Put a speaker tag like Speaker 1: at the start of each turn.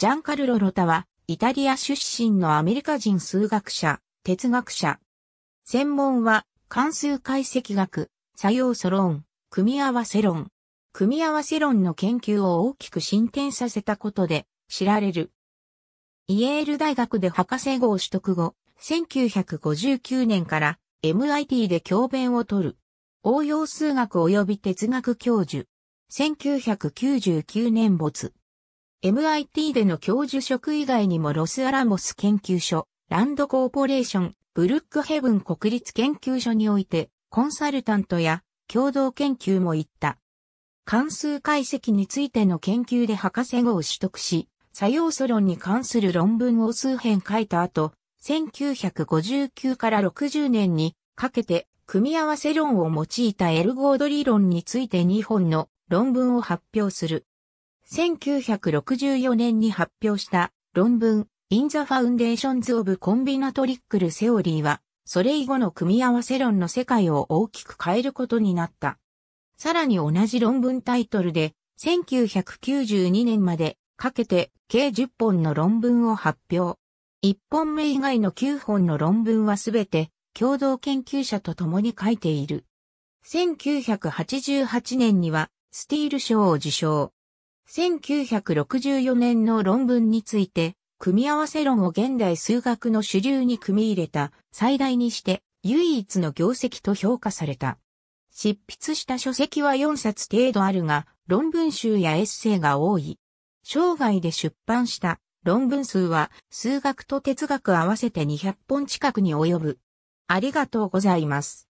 Speaker 1: ジャンカルロ・ロタは、イタリア出身のアメリカ人数学者、
Speaker 2: 哲学者。専門は、関数解析学、作用素論、組み合わせ論。組み合わせ論の研究を大きく進展させたことで、知られる。イエール大学で博士号取得後、1959年から MIT で教鞭を取る。応用数学及び哲学教授。1999年没。MIT での教授職以外にもロスアラモス研究所、ランドコーポレーション、ブルックヘブン国立研究所において、コンサルタントや共同研究も行った。関数解析についての研究で博士号を取得し、作用素論に関する論文を数編書いた後、1959から60年にかけて組み合わせ論を用いたエルゴード理論について2本の論文を発表する。1964年に発表した論文 In the Foundations of Combinatorical Theory は、それ以後の組み合わせ論の世界を大きく変えることになった。さらに同じ論文タイトルで、1992年までかけて計10本の論文を発表。1本目以外の9本の論文はすべて共同研究者と共に書いている。1988年にはスティール賞を受賞。1964年の論文について、組み合わせ論を現代数学の主流に組み入れた最大にして唯一の業績と評価された。執筆した書籍は4冊程度あるが、論文集やエッセイが多い。生涯で出版した論文数は数学と哲学合わせて200本近くに
Speaker 1: 及ぶ。ありがとうございます。